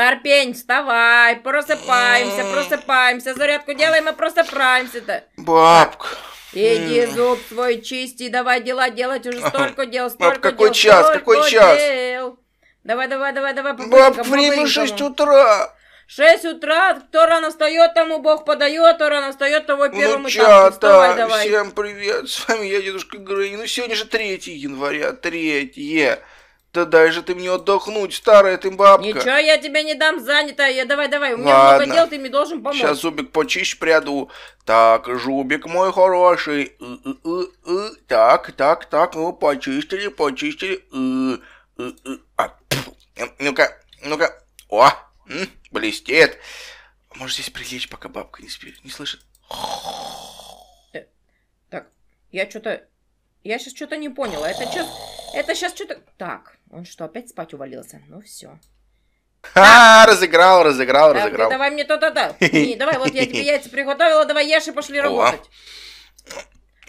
Старпень, вставай, просыпаемся, просыпаемся, зарядку делаем и просыпаемся-то. Бабка. Иди зуб твой чисти, давай дела делать, уже столько дел, столько Баб, какой дел, час, столько какой час? дел. Давай, давай, давай, давай. Бабка, время шесть утра. Шесть утра, кто рано встает, тому Бог подает, кто рано встает, того ну, первому ну, чата, вставай, давай. всем привет, с вами я, дедушка Грей. Ну, сегодня же 3 января, 3 да дай же ты мне отдохнуть, старая ты бабка. Ничего, я тебя не дам, занятая. Давай, давай, у меня Ладно. много дел, ты мне должен помочь. Сейчас зубик почищу, пряду. Так, жубик мой хороший. Так, так, так, ну почистили, почистили. А, ну-ка, ну-ка. О, блестит. А может здесь прилечь, пока бабка не спит, не слышит? Э, так, я что-то я сейчас что-то не поняла. Это что? Это сейчас что-то... Так, он что, опять спать увалился? Ну все. Ха, разыграл, разыграл, так, э, разыграл. Давай мне то то да. Не, давай, вот я тебе яйца приготовила, давай ешь и пошли работать.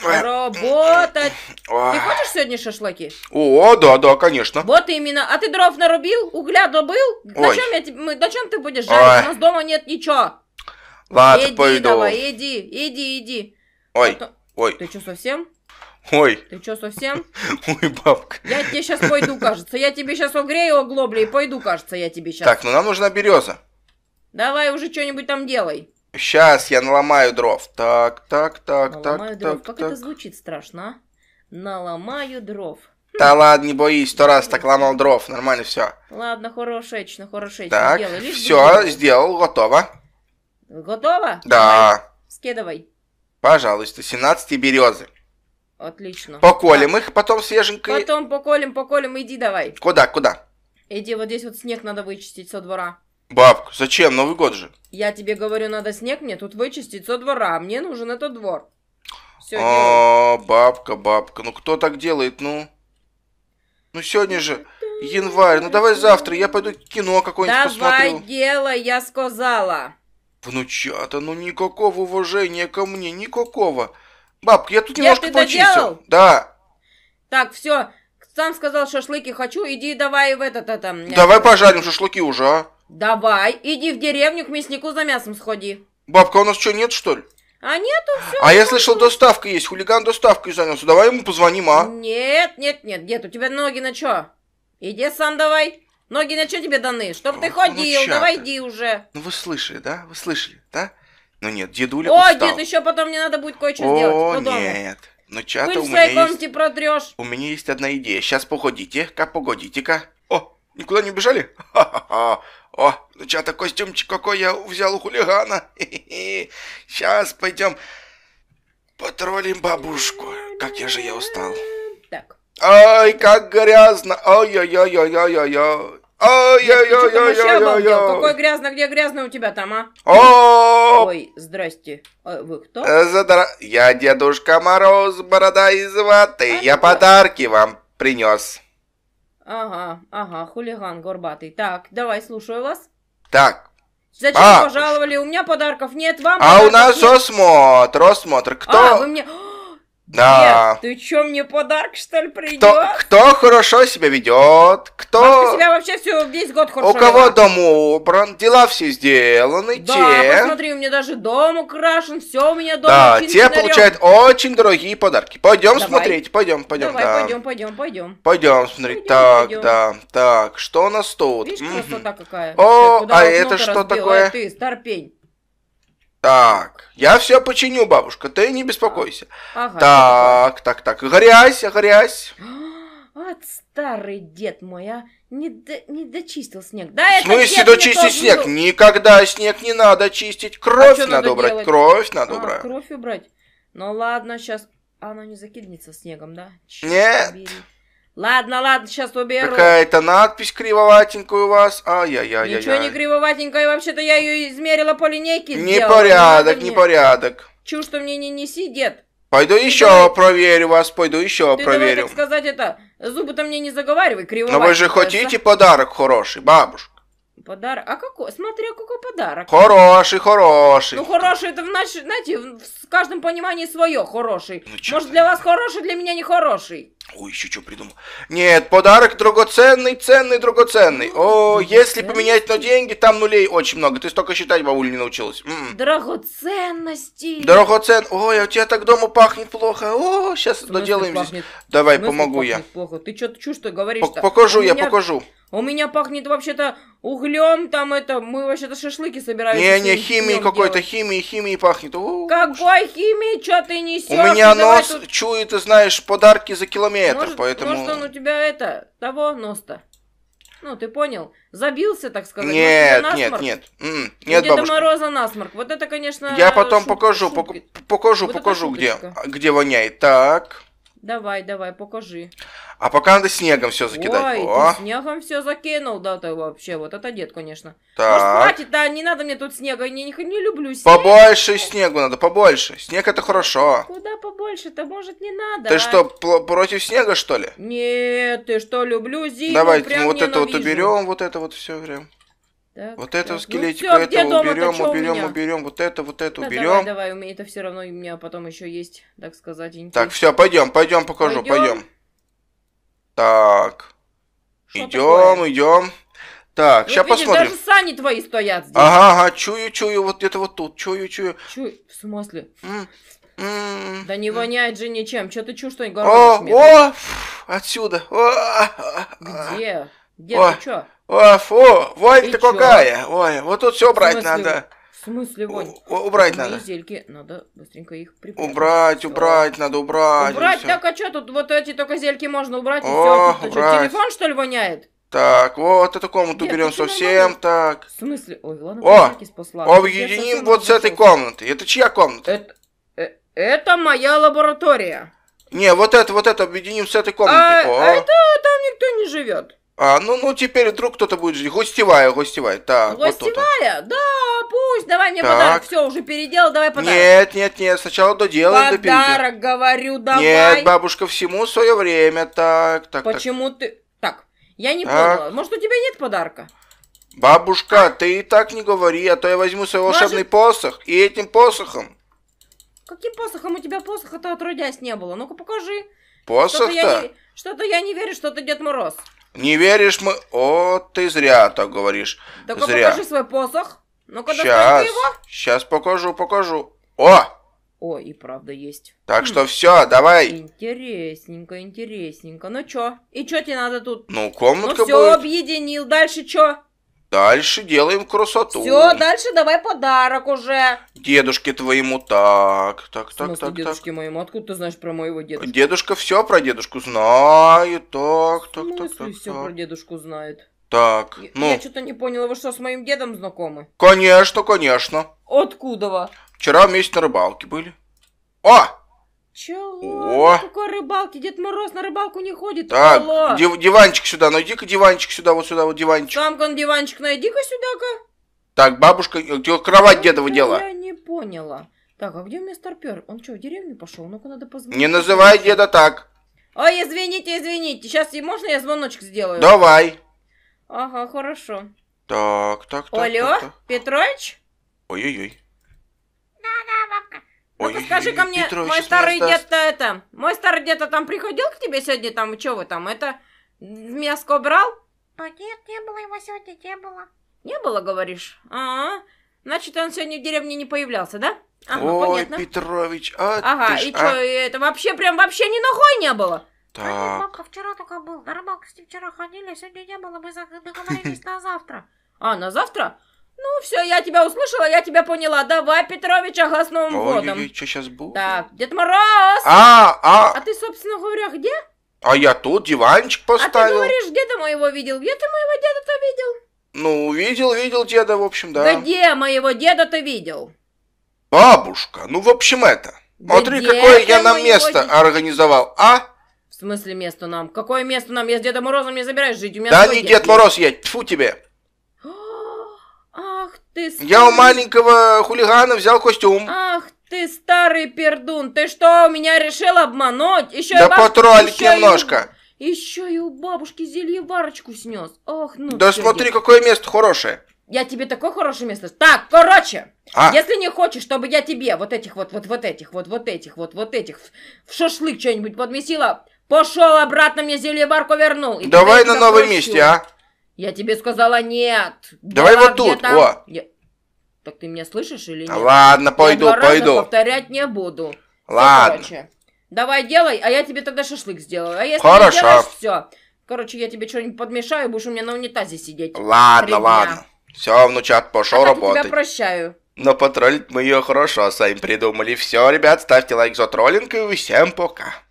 Работать. Ты хочешь сегодня шашлыки? О, да, да, конечно. Вот именно. А ты дров нарубил, угля добыл? На чем, я, тебе, на чем ты будешь жарить? У нас дома нет ничего. Ладно, иди, пойду. давай, иди, иди, иди. Ой, а то... ой. Ты что, совсем? Ой. Ты что, совсем? Ой, бабка. Я тебе сейчас пойду, кажется. Я тебе сейчас огрею оглобли и пойду, кажется, я тебе сейчас. Так, ну нам нужна береза. Давай уже что-нибудь там делай. Сейчас я наломаю дров. Так, так, так, наломаю так. Наломаю дров. Так, как так. это звучит страшно, а? Наломаю дров. Хм. Да ладно, не боись, сто раз так ломал дров, нормально все. Ладно, хорошечно, хорошечно. Так, все, сделал, готово. Готово? Да. Давай, скидывай. Пожалуйста, 17 березы. Отлично. Поколем так. их потом свеженько. Потом поколем, поколем, иди давай. Куда, куда? Иди, вот здесь вот снег надо вычистить со двора. Бабка, зачем? Новый год же. Я тебе говорю, надо снег мне тут вычистить со двора, а мне нужен этот двор. Все, а, бабка, бабка, ну кто так делает, ну? Ну сегодня же январь, ну давай завтра, я пойду кино какое-нибудь посмотрю. Давай дело, я сказала. Внучата, ну никакого уважения ко мне, никакого. Бабка, я тут я немножко почистил. Доделал? Да. Так, все. Сам сказал, шашлыки хочу, иди давай в этот это. Давай это... пожарим шашлыки уже, а? Давай, иди в деревню к мяснику за мясом сходи. Бабка, у нас что, нет, что ли? А нету все. А я слышал, доставка есть. Хулиган доставкой занялся. Давай ему позвоним, а? Нет, нет, нет, дед, у тебя ноги на чё? Иди сам давай. Ноги на что тебе даны? Чтоб ну, ты ну, ходил, ну, давай иди уже. Ну вы слышали, да? Вы слышали, да? Ну нет, дедуля О, устал. дед, еще потом мне надо будет кое-что О, сделать. О, нет. Но ну, чата Пыль у в меня своей комнате есть... протрешь. У меня есть одна идея. Сейчас погодите-ка, погодите-ка. О, никуда не убежали? Ха-ха-ха. О, ну чата костюмчик какой я взял у хулигана. Сейчас пойдем потроллим бабушку. Как я же я устал. Так. Ай, как грязно. Ой-ой-ой-ой-ой-ой. Ой, ой, ой, ой, ой, яй яй Какой грязно, где грязно у тебя там, а? О! Ой, здрасте. Э, вы кто? Э, задра... Я Дедушка Мороз, борода из ваты. А Я подарки вам принес. Ага, ага, хулиган горбатый. Так, давай, слушаю вас. Так, Зачем а, пожаловали? У меня подарков нет, вам А у нас нет. осмотр, осмотр. Кто? А, вы мне... Да. Нет, ты чё, мне подарок, что ли, придет? Кто, кто хорошо себя ведет, кто... Машка себя вообще всю, весь год хорошо У кого вела. дом убран, дела все сделаны, да, те... Да, посмотри, у меня даже дом украшен, все у меня дом. Да, те получают очень дорогие подарки. Пойдем Давай. смотреть, пойдем, пойдем. Давай, да. пойдем, пойдем, пойдем. Пойдем смотреть, пойдем, так, пойдем. да, так, что у нас тут? Видишь, красота какая. О, а это что такое? Ты, старпень. Так, я все починю, бабушка, ты не беспокойся. Ага, так, так, так, грязь, грязь. От старый дед мой, а не, до, не дочистил снег. Да, это В смысле дочистить снег? Никогда снег не надо чистить. А кровь а надо, надо убрать, кровь надо а, убрать. кровь убрать? Ну ладно, сейчас оно не закиднется снегом, да? Черт, Нет. Бери. Ладно, ладно, сейчас уберу. Какая-то надпись кривоватенькая у вас. Ай-яй-яй-яй. Ничего не кривоватенькая, вообще-то я ее измерила по линейке. Непорядок, сделала. непорядок. Чушь, что мне не неси, дед. Пойду ты еще давай... проверю вас, пойду еще ты проверю. Давай, так сказать, это, зубы-то мне не заговаривай, кривоватенькая. Но вы же хотите подарок хороший, бабушка. Подарок. А какой? Смотря а какой подарок. Хороший, хороший. Ну, хороший, это, значит, знаете, в каждом понимании свое хороший. Ну, Может, ты? для вас хороший, для меня не хороший. Ой, еще что придумал. Нет, подарок драгоценный, ценный, драгоценный. О, если поменять на деньги, там нулей очень много. Ты столько считать, бабуль, не научилась. М-м. Драгоценности. Драгоцен. Ой, а у тебя так дома пахнет плохо. О, сейчас доделаем здесь. Давай, помогу я. Плохо. Ты что-то чушь, что говоришь? Покажу я, покажу. А у меня пахнет вообще-то углем, там это, мы вообще-то шашлыки собираемся. Не-не, химии какой-то, химии, химии пахнет. У-у-у. Какой химии, что ты несешь? У меня ну, нос тут... чует, ты знаешь, подарки за километр, может, поэтому... Может, он у тебя это, того нос-то. Ну, ты понял? Забился, так сказать. Нет, может, нет, нет. М-м, нет, Деда бабушка. Мороза насморк. Вот это, конечно, Я потом шут, покажу, шутки. покажу, вот покажу, где, где воняет. Так. Давай, давай, покажи. А пока надо снегом все закидать. Ой, О. ты снегом все закинул, да ты вообще, вот это дед, конечно. Ну, так. Может, хватит, да, не надо мне тут снега, я не, не люблю снег. Побольше снегу надо, побольше. Снег это хорошо. Куда побольше-то, может, не надо. Ты а? что, против снега, что ли? Нет, ты что, люблю зиму. Давай, прям мы вот ненавижу. это вот уберем, вот это вот все время. Так, вот так. это скелетик, ну, все, это уберем, уберем, уберем, вот это, вот это да, уберем. Давай, давай, у меня это все равно у меня потом еще есть, так сказать, интересно. Так, все, пойдем, пойдем, покажу, пойдем. Так. Что идем, такое? идем. Так, сейчас ну, посмотрим. Даже сани твои стоят здесь. Ага, ага, чую, чую, вот это вот тут, чую, чую. Чую, в смысле? Да не воняет же ничем. Что ты чувствуешь? О, о, отсюда. А, а, а, где? Где ты чё? Оф, Афо, Ванька какая! Ой, вот тут все убрать надо. В смысле, Вань? убрать надо. зельки, надо быстренько их припрятать. Убрать, убрать, надо убрать. Убрать? Так, а что тут вот эти только зельки можно убрать и О, все? убрать. телефон, что ли, воняет? Так, вот эту комнату Нет, берем совсем, так. В смысле? Ой, ладно, О, объединим вот с этой комнатой. Это чья комната? Э, это, моя лаборатория. Не, вот это, вот это объединим с этой комнатой. А, а это там никто не живет. А, ну, ну, теперь вдруг кто-то будет жить. Гостевая, гостевая. Так, гостевая? Вот да, пусть. Давай мне так. подарок. Все, уже переделал, давай подарок. Нет, нет, нет. Сначала доделай, Подарок, допередел. говорю, давай. Нет, бабушка, всему свое время. Так, так, Почему так. ты... Так, я не так. поняла. Может, у тебя нет подарка? Бабушка, а? ты и так не говори, а то я возьму свой Может... волшебный посох и этим посохом. Каким посохом? У тебя посоха-то отродясь не было. Ну-ка покажи. Посох-то? Что-то я, не... что я не верю, что это Дед Мороз. Не веришь мы? О, ты зря так говоришь. Так зря. покажи свой посох. Ну-ка, достань его. Сейчас покажу, покажу. О! О, и правда есть. Так хм. что все, давай. Интересненько, интересненько. Ну чё? И чё тебе надо тут? Ну, комнатка Ну все, будет. объединил. Дальше чё? Дальше делаем красоту. Все, дальше давай подарок уже. Дедушке твоему так, так, так, так, дедушке так. моему? Откуда ты знаешь про моего дедушку? Дедушка все про дедушку знает, так, так, так, так. все про дедушку знает? Так, я, ну... Я что-то не поняла, вы что, с моим дедом знакомы? Конечно, конечно. Откуда вы? Вчера вместе на рыбалке были. О! А! Чего? О! Какой рыбалки? Дед Мороз на рыбалку не ходит. Так, див- диванчик сюда, найди-ка диванчик сюда, вот сюда, вот диванчик. Самка, он диванчик найди-ка сюда-ка. Так, бабушка, у э, тебя кровать ну, дедова дела. Я не поняла. Так, а где у меня старпер? Он что, в деревню пошел? Ну-ка, надо позвонить. Не называй деда так. Ой, извините, извините. Сейчас, можно я звоночек сделаю? Давай. Ага, хорошо. Так, так, так. Алло, так, так. Петрович? Ой-ой-ой ну скажи ко мне, Петрович, мой старый дед-то это, мой старый дед-то там приходил к тебе сегодня, там, что вы там, это, мяско брал? А нет, не было его сегодня, не было. Не было, говоришь? А, -а. значит, он сегодня в деревне не появлялся, да? Ага, Ой, понятно. Петрович, а Ага, ты ж, и а? что, это вообще прям вообще ни нахуй не было? Так. А нет, мамка вчера только был, на рыбалку с ним вчера ходили, сегодня не было, мы договорились на завтра. А, на завтра? Ну, все, я тебя услышала, я тебя поняла. Давай, Петрович, огласным водом. Ой-ой-ой, что сейчас будет? Так, Дед Мороз! А, а... А ты, собственно говоря, где? А я тут диванчик поставил. А ты говоришь, где ты моего видел? Где ты моего деда-то видел? Ну, видел, видел деда, в общем, да. где моего деда ты видел? Бабушка, ну, в общем, это. Да Смотри, какое я нам место деда? организовал, а? В смысле место нам? Какое место нам? Я с Дедом Морозом не забираюсь жить. У меня да не Дед Мороз я, тьфу тебе ты... Старый... Я у маленького хулигана взял костюм. Ах ты старый пердун, ты что, меня решил обмануть? Еще да баб... потроллить немножко. И... Еще и у бабушки зельеварочку снес. Ох, ну Да смотри, я... какое место хорошее. Я тебе такое хорошее место. Так, короче, а? если не хочешь, чтобы я тебе вот этих вот, вот, вот этих, вот, вот этих, вот, вот этих в шашлык что-нибудь подмесила, пошел обратно мне зельеварку вернул. И Давай на новом месте, а? Я тебе сказала нет. Давай Была вот тут. О. Я... Так ты меня слышишь или нет? Ладно, пойду, я два пойду. Раза повторять не буду. Ладно. короче, давай делай, а я тебе тогда шашлык сделаю. А если Хорошо. все. Короче, я тебе что-нибудь подмешаю, будешь у меня на унитазе сидеть. Ладно, ладно. Все, внучат, пошел а работать. Я тебя прощаю. Но потроллить мы ее хорошо сами придумали. Все, ребят, ставьте лайк за троллинг и всем пока.